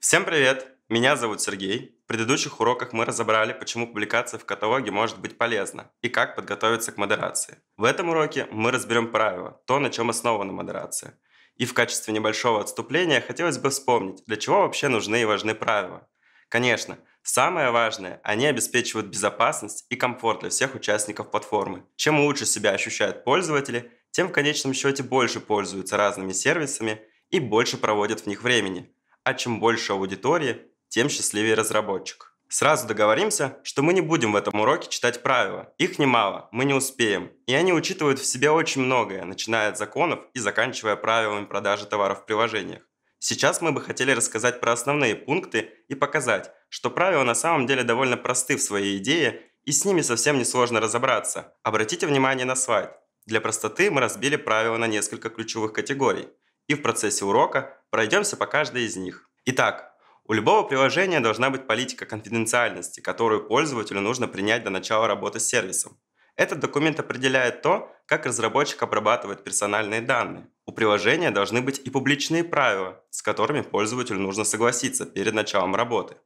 Всем привет! Меня зовут Сергей. В предыдущих уроках мы разобрали, почему публикация в каталоге может быть полезна и как подготовиться к модерации. В этом уроке мы разберем правила, то, на чем основана модерация. И в качестве небольшого отступления хотелось бы вспомнить, для чего вообще нужны и важны правила. Конечно, самое важное, они обеспечивают безопасность и комфорт для всех участников платформы. Чем лучше себя ощущают пользователи, тем в конечном счете больше пользуются разными сервисами и больше проводят в них времени – а чем больше аудитории, тем счастливее разработчик. Сразу договоримся, что мы не будем в этом уроке читать правила. Их немало, мы не успеем. И они учитывают в себе очень многое, начиная от законов и заканчивая правилами продажи товаров в приложениях. Сейчас мы бы хотели рассказать про основные пункты и показать, что правила на самом деле довольно просты в своей идее и с ними совсем несложно разобраться. Обратите внимание на слайд. Для простоты мы разбили правила на несколько ключевых категорий – и в процессе урока пройдемся по каждой из них. Итак, у любого приложения должна быть политика конфиденциальности, которую пользователю нужно принять до начала работы с сервисом. Этот документ определяет то, как разработчик обрабатывает персональные данные. У приложения должны быть и публичные правила, с которыми пользователю нужно согласиться перед началом работы.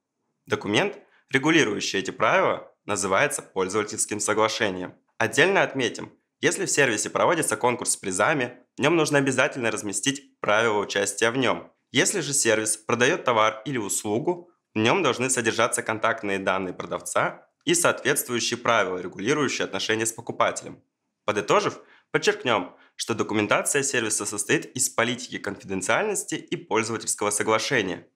Документ, регулирующий эти правила, называется пользовательским соглашением. Отдельно отметим, если в сервисе проводится конкурс с призами, в нем нужно обязательно разместить правила участия в нем. Если же сервис продает товар или услугу, в нем должны содержаться контактные данные продавца и соответствующие правила, регулирующие отношения с покупателем. Подытожив, подчеркнем, что документация сервиса состоит из политики конфиденциальности и пользовательского соглашения.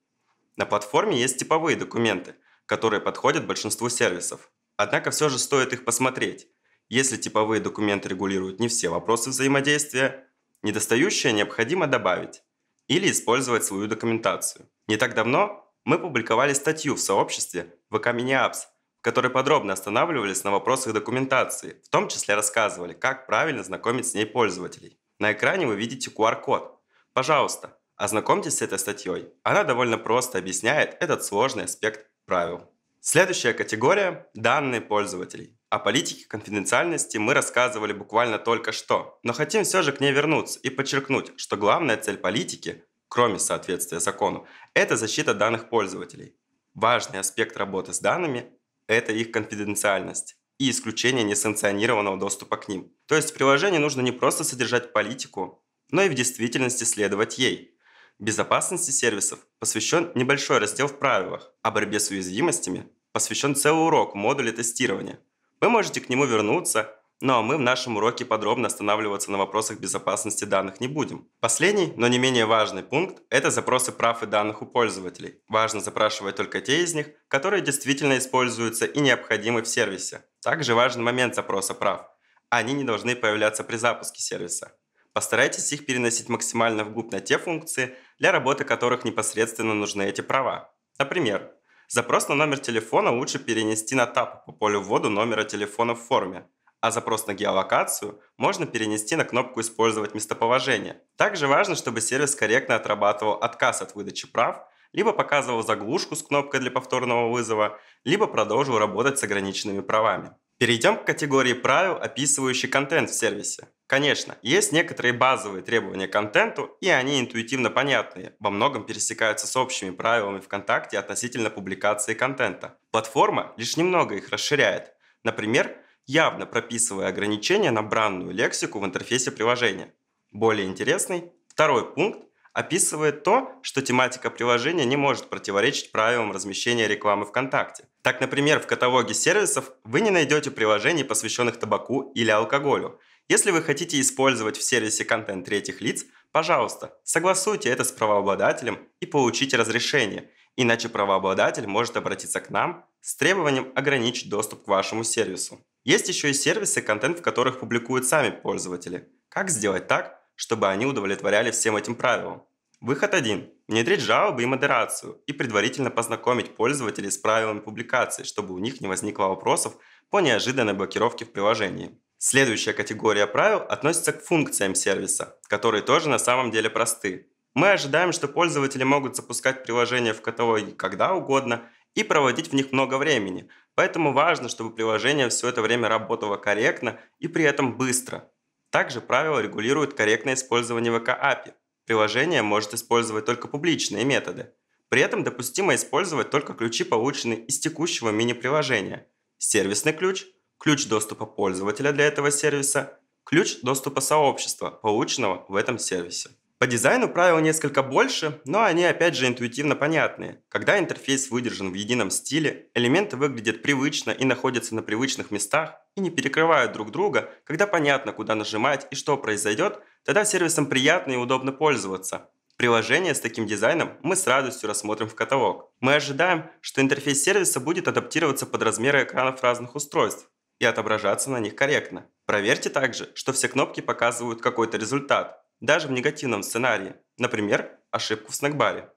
На платформе есть типовые документы, которые подходят большинству сервисов. Однако все же стоит их посмотреть, если типовые документы регулируют не все вопросы взаимодействия, недостающее необходимо добавить или использовать свою документацию. Не так давно мы публиковали статью в сообществе ВК Miniapps, в которой подробно останавливались на вопросах документации, в том числе рассказывали, как правильно знакомить с ней пользователей. На экране вы видите QR-код. Пожалуйста, ознакомьтесь с этой статьей. Она довольно просто объясняет этот сложный аспект правил. Следующая категория – данные пользователей о политике конфиденциальности мы рассказывали буквально только что, но хотим все же к ней вернуться и подчеркнуть, что главная цель политики, кроме соответствия закону, это защита данных пользователей. Важный аспект работы с данными – это их конфиденциальность и исключение несанкционированного доступа к ним. То есть в приложении нужно не просто содержать политику, но и в действительности следовать ей. Безопасности сервисов посвящен небольшой раздел в правилах, а борьбе с уязвимостями посвящен целый урок в модуле тестирования – вы можете к нему вернуться, но мы в нашем уроке подробно останавливаться на вопросах безопасности данных не будем. Последний, но не менее важный пункт – это запросы прав и данных у пользователей. Важно запрашивать только те из них, которые действительно используются и необходимы в сервисе. Также важен момент запроса прав. Они не должны появляться при запуске сервиса. Постарайтесь их переносить максимально вглубь на те функции, для работы которых непосредственно нужны эти права. Например, Запрос на номер телефона лучше перенести на тап по полю ввода номера телефона в форме, а запрос на геолокацию можно перенести на кнопку «Использовать местоположение». Также важно, чтобы сервис корректно отрабатывал отказ от выдачи прав – либо показывал заглушку с кнопкой для повторного вызова, либо продолжил работать с ограниченными правами. Перейдем к категории правил, описывающих контент в сервисе. Конечно, есть некоторые базовые требования к контенту, и они интуитивно понятные, во многом пересекаются с общими правилами ВКонтакте относительно публикации контента. Платформа лишь немного их расширяет. Например, явно прописывая ограничения на бранную лексику в интерфейсе приложения. Более интересный второй пункт описывает то, что тематика приложения не может противоречить правилам размещения рекламы ВКонтакте. Так, например, в каталоге сервисов вы не найдете приложений, посвященных табаку или алкоголю. Если вы хотите использовать в сервисе контент третьих лиц, пожалуйста, согласуйте это с правообладателем и получите разрешение, иначе правообладатель может обратиться к нам с требованием ограничить доступ к вашему сервису. Есть еще и сервисы, контент в которых публикуют сами пользователи. Как сделать так, чтобы они удовлетворяли всем этим правилам. Выход один – внедрить жалобы и модерацию и предварительно познакомить пользователей с правилами публикации, чтобы у них не возникло вопросов по неожиданной блокировке в приложении. Следующая категория правил относится к функциям сервиса, которые тоже на самом деле просты. Мы ожидаем, что пользователи могут запускать приложения в каталоге когда угодно и проводить в них много времени, поэтому важно, чтобы приложение все это время работало корректно и при этом быстро. Также правило регулирует корректное использование ВК API. Приложение может использовать только публичные методы. При этом допустимо использовать только ключи, полученные из текущего мини-приложения. Сервисный ключ, ключ доступа пользователя для этого сервиса, ключ доступа сообщества, полученного в этом сервисе. По дизайну правил несколько больше, но они опять же интуитивно понятные. Когда интерфейс выдержан в едином стиле, элементы выглядят привычно и находятся на привычных местах и не перекрывают друг друга, когда понятно, куда нажимать и что произойдет, тогда сервисом приятно и удобно пользоваться. Приложение с таким дизайном мы с радостью рассмотрим в каталог. Мы ожидаем, что интерфейс сервиса будет адаптироваться под размеры экранов разных устройств и отображаться на них корректно. Проверьте также, что все кнопки показывают какой-то результат, даже в негативном сценарии, например, ошибку в снэкбаре.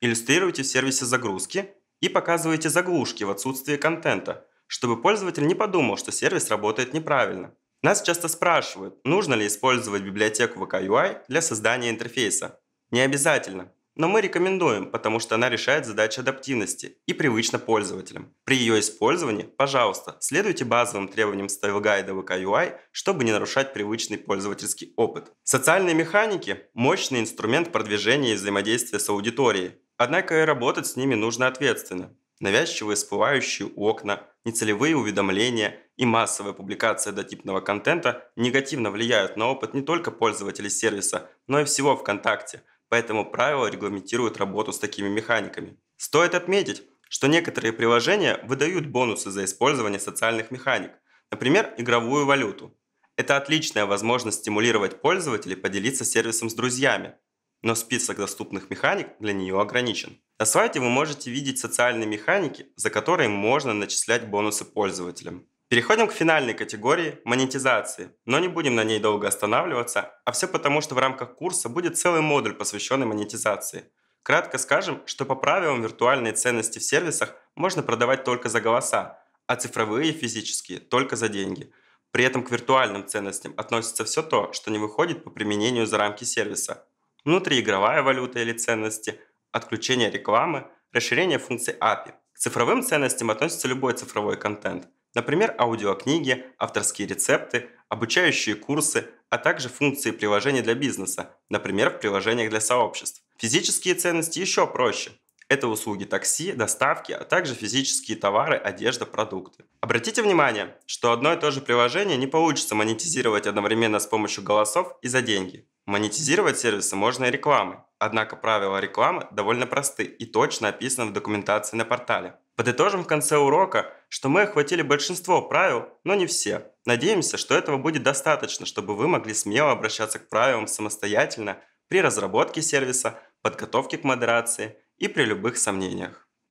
Иллюстрируйте в сервисе загрузки и показывайте заглушки в отсутствие контента, чтобы пользователь не подумал, что сервис работает неправильно. Нас часто спрашивают, нужно ли использовать библиотеку VK UI для создания интерфейса. Не обязательно но мы рекомендуем, потому что она решает задачи адаптивности и привычно пользователям. При ее использовании, пожалуйста, следуйте базовым требованиям стайл-гайда ВК чтобы не нарушать привычный пользовательский опыт. Социальные механики – мощный инструмент продвижения и взаимодействия с аудиторией, однако и работать с ними нужно ответственно. Навязчивые всплывающие окна, нецелевые уведомления и массовая публикация дотипного контента негативно влияют на опыт не только пользователей сервиса, но и всего ВКонтакте – поэтому правила регламентируют работу с такими механиками. Стоит отметить, что некоторые приложения выдают бонусы за использование социальных механик, например, игровую валюту. Это отличная возможность стимулировать пользователей поделиться сервисом с друзьями, но список доступных механик для нее ограничен. На сайте вы можете видеть социальные механики, за которые можно начислять бонусы пользователям. Переходим к финальной категории – монетизации, но не будем на ней долго останавливаться, а все потому, что в рамках курса будет целый модуль, посвященный монетизации. Кратко скажем, что по правилам виртуальные ценности в сервисах можно продавать только за голоса, а цифровые и физические – только за деньги. При этом к виртуальным ценностям относится все то, что не выходит по применению за рамки сервиса. Внутриигровая валюта или ценности, отключение рекламы, расширение функций API. К цифровым ценностям относится любой цифровой контент – Например, аудиокниги, авторские рецепты, обучающие курсы, а также функции приложений для бизнеса, например, в приложениях для сообществ. Физические ценности еще проще. Это услуги такси, доставки, а также физические товары, одежда, продукты. Обратите внимание, что одно и то же приложение не получится монетизировать одновременно с помощью голосов и за деньги. Монетизировать сервисы можно и рекламой. Однако правила рекламы довольно просты и точно описаны в документации на портале. Подытожим в конце урока, что мы охватили большинство правил, но не все. Надеемся, что этого будет достаточно, чтобы вы могли смело обращаться к правилам самостоятельно при разработке сервиса, подготовке к модерации и при любых сомнениях.